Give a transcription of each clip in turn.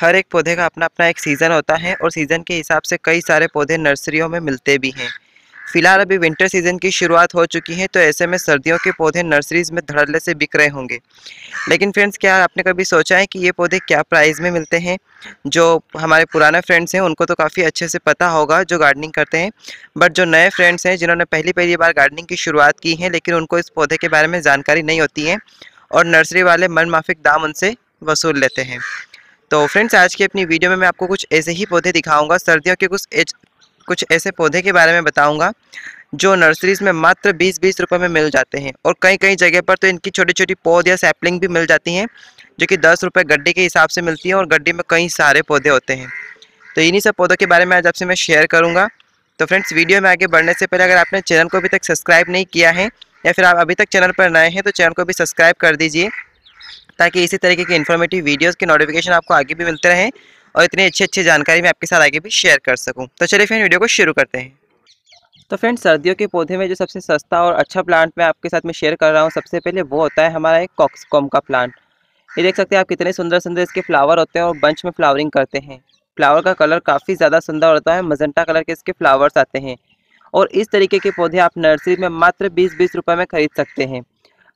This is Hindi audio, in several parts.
हर एक पौधे का अपना अपना एक सीज़न होता है और सीज़न के हिसाब से कई सारे पौधे नर्सरियों में मिलते भी हैं फिलहाल अभी विंटर सीजन की शुरुआत हो चुकी है तो ऐसे में सर्दियों के पौधे नर्सरीज में धड़ल्ले से बिक रहे होंगे लेकिन फ्रेंड्स क्या आपने कभी सोचा है कि ये पौधे क्या प्राइस में मिलते हैं जो हमारे पुराने फ्रेंड्स हैं उनको तो काफ़ी अच्छे से पता होगा जो गार्डनिंग करते हैं बट जो नए फ्रेंड्स हैं जिन्होंने पहली पहली बार गार्डनिंग की शुरुआत की है लेकिन उनको इस पौधे के बारे में जानकारी नहीं होती है और नर्सरी वाले मनमाफिक दाम उनसे वसूल लेते हैं तो फ्रेंड्स आज की अपनी वीडियो में मैं आपको कुछ ऐसे ही पौधे दिखाऊंगा सर्दियों के कुछ एच, कुछ ऐसे पौधे के बारे में बताऊंगा जो नर्सरीज में मात्र बीस बीस रुपये में मिल जाते हैं और कई कई जगह पर तो इनकी छोटी छोटी पौध या सैपलिंग भी मिल जाती हैं जो कि दस रुपये गड्ढे के हिसाब से मिलती हैं और गड्ढे में कई सारे पौधे होते हैं तो इन्हीं सब पौधों के बारे में आज आपसे मैं शेयर करूँगा तो फ्रेंड्स वीडियो में आगे बढ़ने से पहले अगर आपने चैनल को अभी तक सब्सक्राइब नहीं किया है या फिर आप अभी तक चैनल पर नए हैं तो चैनल को भी सब्सक्राइब कर दीजिए ताकि इसी तरीके की इन्फॉर्मेटिव वीडियोज़ के नोटिफिकेशन आपको आगे भी मिलते रहें और इतनी अच्छी अच्छी जानकारी मैं आपके साथ आगे भी शेयर कर सकूँ तो चलिए फ्रेंड वीडियो को शुरू करते हैं तो फ्रेंड सर्दियों के पौधे में जो सबसे सस्ता और अच्छा प्लांट मैं आपके साथ में शेयर कर रहा हूँ सबसे पहले वो होता है हमारा एक कॉक्सकॉम का प्लांट ये देख सकते हैं आप कितने सुंदर सुंदर इसके फ्लावर होते हैं और बंच में फ्लावरिंग करते हैं फ्लावर का कलर काफ़ी ज़्यादा सुंदर होता है मजंटा कलर के इसके फ्लावर्स आते हैं और इस तरीके के पौधे आप नर्सरी में मात्र बीस बीस रुपये में खरीद सकते हैं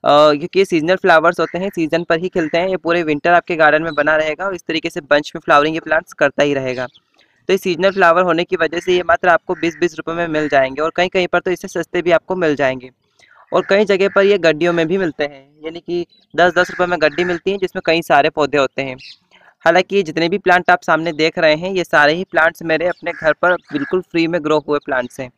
क्योंकि सीजनल फ्लावर्स होते हैं सीजन पर ही खिलते हैं ये पूरे विंटर आपके गार्डन में बना रहेगा और इस तरीके से बंच में फ्लावरिंग ये प्लांट्स करता ही रहेगा तो ये सीजनल फ्लावर होने की वजह से ये मात्र आपको बीस बीस रुपये में मिल जाएंगे और कहीं कहीं पर तो इससे सस्ते भी आपको मिल जाएंगे और कई जगह पर ये गड्डियों में भी मिलते हैं यानी कि दस दस रुपये में गड्डी मिलती है जिसमें कई सारे पौधे होते हैं हालांकि ये जितने भी प्लांट आप सामने देख रहे हैं ये सारे ही प्लांट्स मेरे अपने घर पर बिल्कुल फ्री में ग्रो हुए प्लांट्स हैं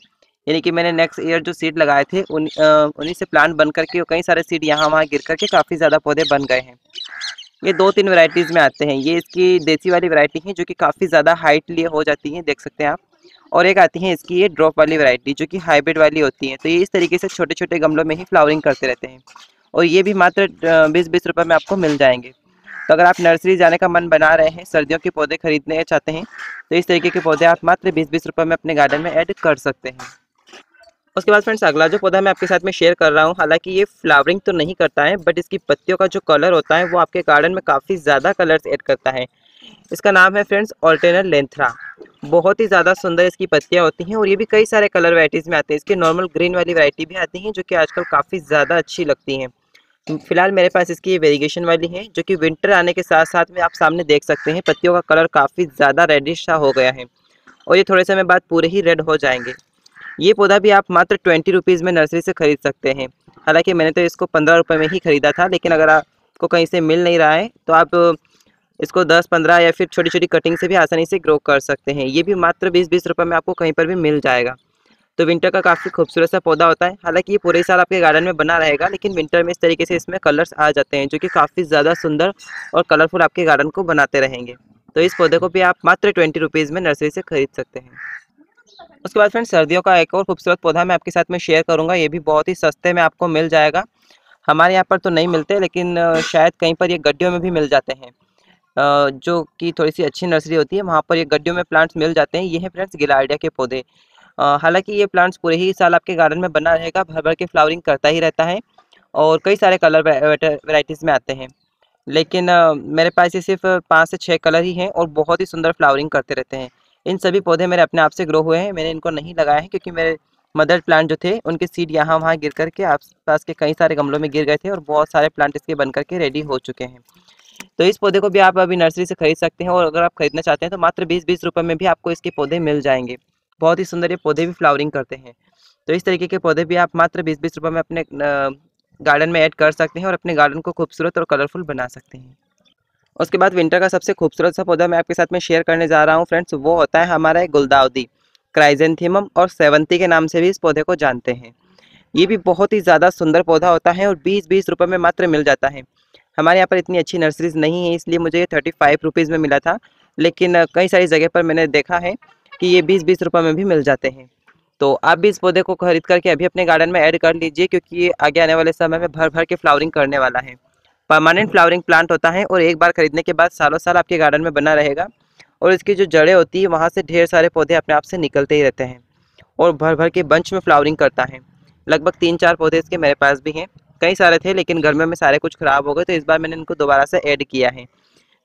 यानी कि मैंने नेक्स्ट ईयर जो सीड लगाए थे उन उन्हीं से प्लांट बन करके कई सारे सीड यहाँ वहाँ गिर करके काफ़ी ज़्यादा पौधे बन गए हैं ये दो तीन वैरायटीज़ में आते हैं ये इसकी देसी वाली वैरायटी है जो कि काफ़ी ज़्यादा हाइट लिए हो जाती है देख सकते हैं आप और एक आती है इसकी ये ड्रॉप वाली वैरायटी जो कि हाइब्रिड वाली होती है तो ये इस तरीके से छोटे छोटे गमलों में ही फ्लावरिंग करते रहते हैं और ये भी मात्र बीस बीस रुपये में आपको मिल जाएंगे तो अगर आप नर्सरी जाने का मन बना रहे हैं सर्दियों के पौधे खरीदने चाहते हैं तो इस तरीके के पौधे आप मात्र बीस बीस रुपये में अपने गार्डन में ऐड कर सकते हैं उसके बाद फ्रेंड्स अगला जो पौधा मैं आपके साथ में शेयर कर रहा हूँ हालांकि ये फ्लावरिंग तो नहीं करता है बट इसकी पत्तियों का जो कलर होता है वो आपके गार्डन में काफ़ी ज़्यादा कलर्स ऐड करता है इसका नाम है फ्रेंड्स ऑल्टेनर लेंथरा बहुत ही ज़्यादा सुंदर इसकी पत्तियाँ होती हैं और ये भी कई सारे कलर वैराइटीज़ में आते हैं इसके नॉर्मल ग्रीन वाली वरायटी भी आती हैं जो कि आजकल काफ़ी ज़्यादा अच्छी लगती हैं फिलहाल मेरे पास इसकी वेरिगेशन वाली है जो कि विंटर आने के साथ साथ में आप सामने देख सकते हैं पत्तियों का कलर काफ़ी ज़्यादा रेडिश सा हो गया है और ये थोड़े समय बाद पूरे ही रेड हो जाएंगे ये पौधा भी आप मात्र ट्वेंटी रुपीज़ में नर्सरी से खरीद सकते हैं हालांकि मैंने तो इसको पंद्रह रुपये में ही ख़रीदा था लेकिन अगर आपको कहीं से मिल नहीं रहा है तो आप इसको दस पंद्रह या फिर छोटी छोटी कटिंग से भी आसानी से ग्रो कर सकते हैं ये भी मात्र बीस बीस रुपये में आपको कहीं पर भी मिल जाएगा तो विंटर का काफ़ी खूबसूरत सा पौधा होता है हालांकि ये पूरे साल आपके गार्डन में बना रहेगा लेकिन विंटर में इस तरीके से इसमें कलर्स आ जाते हैं जो कि काफ़ी ज़्यादा सुंदर और कलरफुल आपके गार्डन को बनाते रहेंगे तो इस पौधे को भी आप मात्र ट्वेंटी रुपीज़ में नर्सरी से खरीद सकते हैं उसके बाद फ्रेंड सर्दियों का एक और खूबसूरत पौधा मैं आपके साथ में शेयर करूंगा ये भी बहुत ही सस्ते में आपको मिल जाएगा हमारे यहाँ पर तो नहीं मिलते लेकिन शायद कहीं पर ये गड्ढियों में भी मिल जाते हैं जो कि थोड़ी सी अच्छी नर्सरी होती है वहाँ पर ये गड्ढियों में प्लांट्स मिल जाते हैं ये हैं फ्रेंड्स गिलाडिया के पौधे हालांकि ये प्लांट्स पूरे ही साल आपके गार्डन में बना रहेगा भर भर के फ्लावरिंग करता ही रहता है और कई सारे कलर वेराइटीज़ में आते हैं लेकिन मेरे पास ये सिर्फ पाँच से छः कलर ही हैं और बहुत ही सुंदर फ्लावरिंग करते रहते हैं इन सभी पौधे मेरे अपने आप से ग्रो हुए हैं मैंने इनको नहीं लगाए हैं क्योंकि मेरे मदर प्लांट जो थे उनके सीड यहाँ वहाँ गिर करके आस पास के कई सारे गमलों में गिर गए थे और बहुत सारे प्लांट इसके बन करके रेडी हो चुके हैं तो इस पौधे को भी आप अभी नर्सरी से खरीद सकते हैं और अगर आप खरीदना चाहते हैं तो मात्र बीस बीस रुपये में भी आपको इसके पौधे मिल जाएंगे बहुत ही सुंदर ये पौधे भी फ्लावरिंग करते हैं तो इस तरीके के पौधे भी आप मात्र बीस बीस रुपये में अपने गार्डन में ऐड कर सकते हैं और अपने गार्डन को खूबसूरत और कलरफुल बना सकते हैं उसके बाद विंटर का सबसे खूबसूरत सा पौधा मैं आपके साथ में शेयर करने जा रहा हूँ फ्रेंड्स वो होता है हमारा गुलदाउदी क्राइजेंथीमम और सेवंती के नाम से भी इस पौधे को जानते हैं ये भी बहुत ही ज़्यादा सुंदर पौधा होता है और बीस बीस रुपये में मात्र मिल जाता है हमारे यहाँ पर इतनी अच्छी नर्सरीज नहीं है इसलिए मुझे ये थर्टी फाइव रुपीज़ में मिला था लेकिन कई सारी जगह पर मैंने देखा है कि ये बीस बीस रुपये में भी मिल जाते हैं तो आप भी इस पौधे को खरीद करके अभी अपने गार्डन में ऐड कर लीजिए क्योंकि ये आगे आने वाले समय में भर भर के फ्लावरिंग करने वाला है परमानेंट फ्लावरिंग प्लांट होता है और एक बार खरीदने के बाद सालों साल आपके गार्डन में बना रहेगा और इसकी जो जड़ें होती है वहाँ से ढेर सारे पौधे अपने आप से निकलते ही रहते हैं और भर भर के बंच में फ्लावरिंग करता है लगभग तीन चार पौधे इसके मेरे पास भी हैं कई सारे थे लेकिन गर्मियों में सारे कुछ ख़राब हो गए तो इस बार मैंने इनको दोबारा से ऐड किया है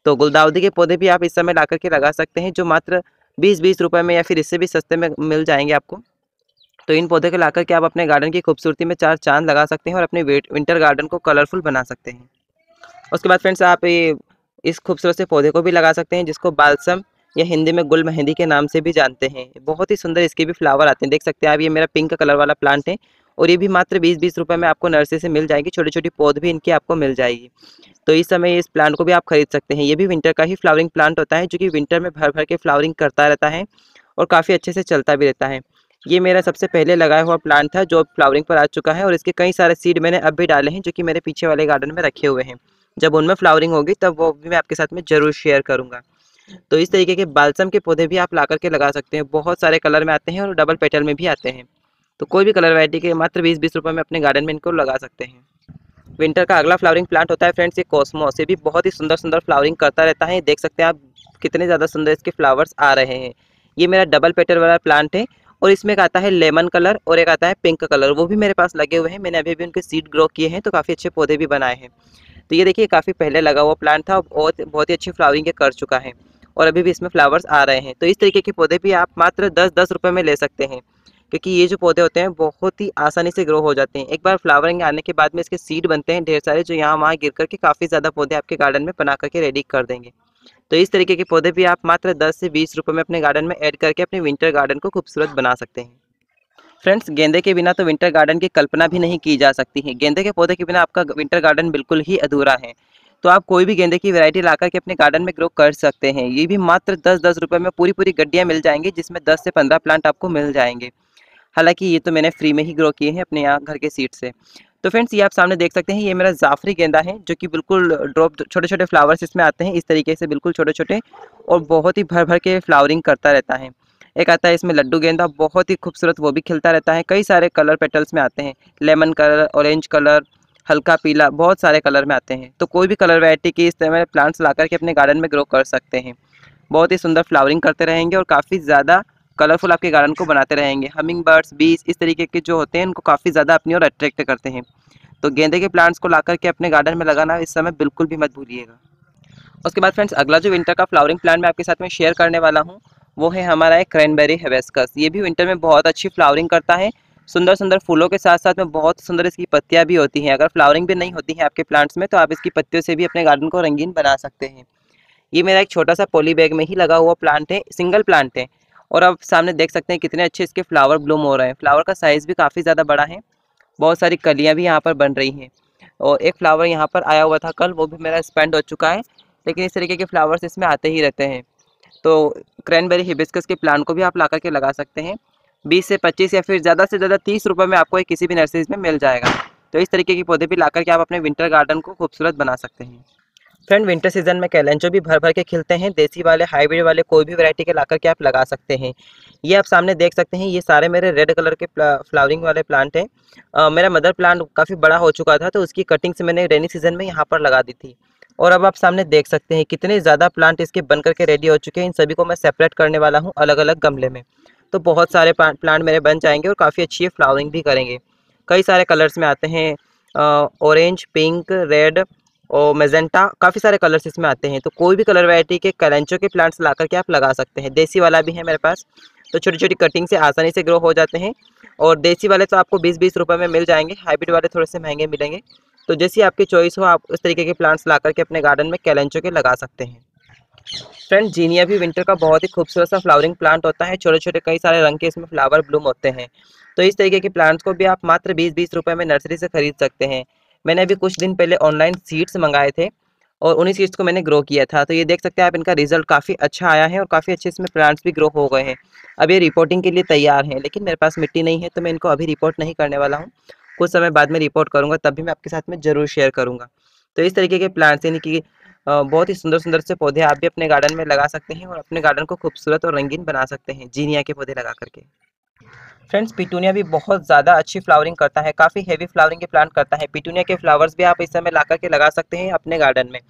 तो गुलदाउदी के पौधे भी आप इस समय ला करके लगा सकते हैं जो मात्र बीस बीस रुपये में या फिर इससे भी सस्ते में मिल जाएंगे आपको तो इन पौधे को ला के आप अपने गार्डन की खूबसूरती में चार चांद लगा सकते हैं और अपने विंटर गार्डन को कलरफुल बना सकते हैं उसके बाद फ्रेंड्स आप ये इस खूबसूरत से पौधे को भी लगा सकते हैं जिसको बालसम या हिंदी में गुल मेहंदी के नाम से भी जानते हैं बहुत ही सुंदर इसके भी फ्लावर आते हैं देख सकते हैं आप ये मेरा पिंक कलर वाला प्लांट है और ये भी मात्र बीस बीस रुपये में आपको नर्सरी से मिल जाएगी छोटी छोटी पौध भी इनकी आपको मिल जाएगी तो इस समय इस प्लांट को भी आप खरीद सकते हैं ये भी विंटर का ही फ्लावरिंग प्लांट होता है जो कि विंटर में भर भर के फ्लावरिंग करता रहता है और काफ़ी अच्छे से चलता भी रहता है ये मेरा सबसे पहले लगाया हुआ प्लांट था जो फ्लावरिंग पर आ चुका है और इसके कई सारे सीड मैंने अब भी डाले हैं जो कि मेरे पीछे वाले गार्डन में रखे हुए हैं जब उनमें फ्लावरिंग होगी तब वो भी मैं आपके साथ में ज़रूर शेयर करूँगा तो इस तरीके के बालसम के पौधे भी आप ला करके लगा सकते हैं बहुत सारे कलर में आते हैं और डबल पेटल में भी आते हैं तो कोई भी कलर वैरायटी के मात्र बीस बीस रुपये में अपने गार्डन में इनको लगा सकते हैं विंटर का अगला फ्लावरिंग प्लांट होता है फ्रेंड्स ये कॉस्मोस ये भी बहुत ही सुंदर सुंदर फ्लावरिंग करता रहता है देख सकते हैं आप कितने ज़्यादा सुंदर इसके फ्लावर्स आ रहे हैं ये मेरा डबल पेटल वाला प्लांट है और इसमें एक आता है लेमन कलर और एक आता है पिंक कलर वो भी मेरे पास लगे हुए हैं मैंने अभी भी उनके सीड ग्रो किए हैं तो काफ़ी अच्छे पौधे भी बनाए हैं तो ये देखिए काफ़ी पहले लगा हुआ प्लांट था और बहुत ही अच्छी फ्लावरिंग कर चुका है और अभी भी इसमें फ्लावर्स आ रहे हैं तो इस तरीके के पौधे भी आप मात्र दस दस रुपये में ले सकते हैं क्योंकि ये जो पौधे होते हैं बहुत ही आसानी से ग्रो हो जाते हैं एक बार फ्लावरिंग आने के बाद में इसके सीड बनते हैं ढेर सारे जो यहाँ वहाँ गिर करके काफ़ी ज़्यादा पौधे आपके गार्डन में बना करके रेडी कर देंगे तो इस तरीके के पौधे भी आप मात्र 10 से 20 रुपए में अपने गार्डन में ऐड करके अपने विंटर गार्डन को खूबसूरत बना सकते हैं फ्रेंड्स गेंदे के बिना तो विंटर गार्डन की कल्पना भी नहीं की जा सकती है गेंदे के पौधे के बिना आपका विंटर गार्डन बिल्कुल ही अधूरा है तो आप कोई भी गेंदे की वैरायटी ला करके अपने गार्डन में ग्रो कर सकते हैं ये भी मात्र दस दस रुपये में पूरी पूरी गड्डियाँ मिल जाएंगी जिसमें दस से पंद्रह प्लांट आपको मिल जाएंगे हालांकि ये तो मैंने फ्री में ही ग्रो किए हैं अपने यहाँ घर के सीट से तो फ्रेंड्स ये आप सामने देख सकते हैं ये मेरा जाफरी गेंदा है जो कि बिल्कुल ड्रॉप छोटे छोटे फ्लावर्स इसमें आते हैं इस तरीके से बिल्कुल छोटे छोटे और बहुत ही भर भर के फ्लावरिंग करता रहता है एक आता है इसमें लड्डू गेंदा बहुत ही खूबसूरत वो भी खिलता रहता है कई सारे कलर पेटल्स में आते हैं लेमन कलर ऑरेंज कलर हल्का पीला बहुत सारे कलर में आते हैं तो कोई भी कलर वैरायटी की इस तरह प्लांट्स ला करके अपने गार्डन में ग्रो कर सकते हैं बहुत ही सुंदर फ्लावरिंग करते रहेंगे और काफ़ी ज़्यादा कलरफुल आपके गार्डन को बनाते रहेंगे हमिंग बर्ड्स बीस इस तरीके के जो होते हैं उनको काफ़ी ज़्यादा अपनी ओर अट्रैक्ट करते हैं तो गेंदे के प्लांट्स को ला करके अपने गार्डन में लगाना इस समय बिल्कुल भी मत भूलिएगा उसके बाद फ्रेंड्स अगला जो विंटर का फ्लावरिंग प्लांट मैं आपके साथ में शेयर करने वाला हूँ वो है हमारा एक क्रैनबेरी हेवेस्कस ये भी विंटर में बहुत अच्छी फ्लावरिंग करता है सुंदर सुंदर फूलों के साथ साथ में बहुत सुंदर इसकी पत्तियाँ भी होती हैं अगर फ्लावरिंग भी नहीं होती है आपके प्लांट्स में तो आप इसकी पत्तियों से भी अपने गार्डन को रंगीन बना सकते हैं ये मेरा एक छोटा सा पोली बैग में ही लगा हुआ प्लांट है सिंगल प्लांट है और आप सामने देख सकते हैं कितने अच्छे इसके फ्लावर ब्लूम हो रहे हैं फ्लावर का साइज़ भी काफ़ी ज़्यादा बड़ा है बहुत सारी कलियाँ भी यहाँ पर बन रही हैं और एक फ्लावर यहाँ पर आया हुआ था कल वो भी मेरा स्पेंड हो चुका है लेकिन इस तरीके के फ्लावर्स इसमें आते ही रहते हैं तो क्रैनबेरी हिबिस्कस के प्लांट को भी आप ला करके लगा सकते हैं बीस से पच्चीस या फिर ज़्यादा से ज़्यादा तीस रुपये में आपको किसी भी नर्सरीज में मिल जाएगा तो इस तरीके के पौधे भी ला करके आप अपने विंटर गार्डन को खूबसूरत बना सकते हैं फ्रेंड विंटर सीजन में कैलेंचो भी भर भर के खिलते हैं देसी वाले हाइब्रिड वाले कोई भी वैरायटी के ला करके आप लगा सकते हैं ये आप सामने देख सकते हैं ये सारे मेरे रेड कलर के फ्लावरिंग वाले प्लांट हैं मेरा मदर प्लांट काफ़ी बड़ा हो चुका था तो उसकी कटिंग से मैंने रेनी सीजन में यहाँ पर लगा दी थी और अब आप सामने देख सकते हैं कितने ज़्यादा प्लांट इसके बन करके रेडी हो चुके हैं इन सभी को मैं सेपरेट करने वाला हूँ अलग अलग गमले में तो बहुत सारे प्लांट मेरे बन जाएंगे और काफ़ी अच्छी फ्लावरिंग भी करेंगे कई सारे कलर्स में आते हैं ऑरेंज पिंक रेड और मेजेंटा काफ़ी सारे कलर्स इसमें आते हैं तो कोई भी कलर वैरायटी के कैलेंचो के प्लांट्स ला करके आप लगा सकते हैं देसी वाला भी है मेरे पास तो छोटी छोटी कटिंग से आसानी से ग्रो हो जाते हैं और देसी वाले तो आपको बीस बीस रुपये में मिल जाएंगे हाइब्रिड वाले थोड़े से महंगे मिलेंगे तो जैसी आपकी चॉइस हो आप उस तरीके के प्लांट्स ला करके अपने गार्डन में कैलेंचो के लगा सकते हैं फ्रेंड जीनिया भी विंटर का बहुत ही खूबसूरत सा फ्लावरिंग प्लांट होता है छोटे छोटे कई सारे रंग के इसमें फ्लावर ब्लूम होते हैं तो इस तरीके के प्लांट्स को भी आप मात्र बीस बीस रुपये में नर्सरी से खरीद सकते हैं मैंने अभी कुछ दिन पहले ऑनलाइन सीड्स मंगाए थे और उन्हीं सीड्स को मैंने ग्रो किया था तो ये देख सकते हैं आप इनका रिजल्ट काफ़ी अच्छा आया है और काफ़ी अच्छे इसमें प्लांट्स भी ग्रो हो गए हैं अब ये रिपोर्टिंग के लिए तैयार हैं लेकिन मेरे पास मिट्टी नहीं है तो मैं इनको अभी रिपोर्ट नहीं करने वाला हूँ कुछ समय बाद में रिपोर्ट करूँगा तब भी मैं आपके साथ में जरूर शेयर करूँगा तो इस तरीके के प्लांट्स यानी कि बहुत ही सुंदर सुंदर से पौधे आप भी अपने गार्डन में लगा सकते हैं और अपने गार्डन को खूबसूरत और रंगीन बना सकते हैं जीनिया के पौधे लगा करके फ्रेंड्स पिटूनिया भी बहुत ज़्यादा अच्छी फ्लावरिंग करता है काफ़ी हैवी फ्लावरिंग के प्लांट करता है पिटूनिया के फ्लावर्स भी आप इस समय ला करके लगा सकते हैं अपने गार्डन में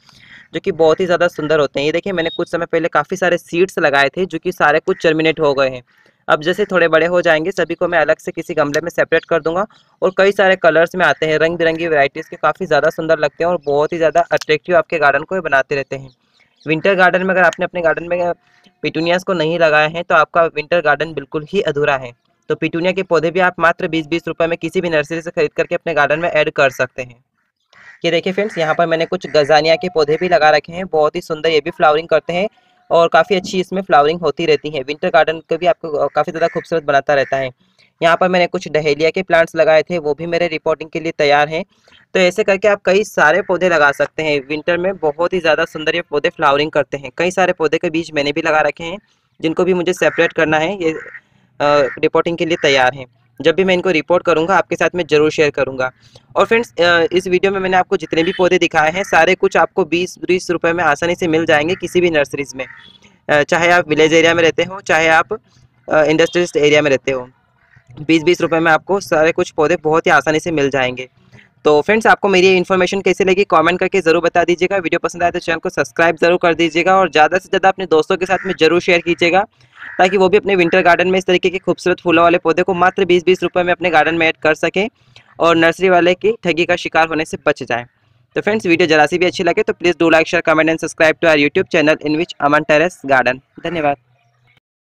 जो कि बहुत ही ज़्यादा सुंदर होते हैं ये देखिए मैंने कुछ समय पहले काफ़ी सारे सीड्स लगाए थे जो कि सारे कुछ जर्मिनेट हो गए हैं अब जैसे थोड़े बड़े हो जाएंगे सभी को मैं अलग से किसी गमले में सेपरेट कर दूंगा और कई सारे कलर्स में आते हैं रंग बिरंगी वेराइटीज़ के काफ़ी ज़्यादा सुंदर लगते हैं और बहुत ही ज़्यादा अट्रैक्टिव आपके गार्डन को बनाते रहते हैं विंटर गार्डन में अगर आपने अपने गार्डन में पिटूनियाज को नहीं लगाए हैं तो आपका विंटर गार्डन बिल्कुल ही अधूरा है तो पिटूनिया के पौधे भी आप मात्र बीस बीस रुपये में किसी भी नर्सरी से खरीद करके अपने गार्डन में ऐड कर सकते हैं ये देखिए फ्रेंड्स यहाँ पर मैंने कुछ गजानिया के पौधे भी लगा रखे हैं बहुत ही सुंदर ये भी फ्लावरिंग करते हैं और काफ़ी अच्छी इसमें फ्लावरिंग होती रहती है विंटर गार्डन को भी आपको काफ़ी ज़्यादा खूबसूरत बनाता रहता है यहाँ पर मैंने कुछ डहेलिया के प्लांट्स लगाए थे वो भी मेरे रिपोर्टिंग के लिए तैयार हैं तो ऐसे करके आप कई सारे पौधे लगा सकते हैं विंटर में बहुत ही ज़्यादा सुंदर ये पौधे फ्लावरिंग करते हैं कई सारे पौधे के बीज मैंने भी लगा रखे हैं जिनको भी मुझे सेपरेट करना है ये रिपोर्टिंग के लिए तैयार हैं जब भी मैं इनको रिपोर्ट करूँगा आपके साथ मैं ज़रूर शेयर करूँगा और फ्रेंड्स इस वीडियो में मैंने आपको जितने भी पौधे दिखाए हैं सारे कुछ आपको बीस बीस रुपये में आसानी से मिल जाएंगे किसी भी नर्सरीज़ में चाहे आप विलेज एरिया में रहते हो चाहे आप इंडस्ट्रियस्ट एरिया में रहते हो बीस बीस रुपये में आपको सारे कुछ पौधे बहुत ही आसानी से मिल जाएंगे तो फ्रेंड्स आपको मेरी ये इन्फॉर्मेशन कैसी लगी कमेंट करके जरूर बता दीजिएगा वीडियो पसंद आए तो चैनल को सब्सक्राइब जरूर कर दीजिएगा और ज़्यादा से ज़्यादा अपने दोस्तों के साथ में जरूर शेयर कीजिएगा ताकि वो भी अपने विंटर गार्डन में इस तरीके के खूबसूरत फूलों वाले पौधे को मात्र बीस बीस रुपये में अपने गार्डन में ऐड कर सकें और नर्सरी वाले की ठगी का शिकार होने से बच जाएँ तो फ्रेंड्स वीडियो जरा सी भी अच्छी लगे तो please do like share comment and subscribe to our YouTube channel in which Aman terrace garden धन्यवाद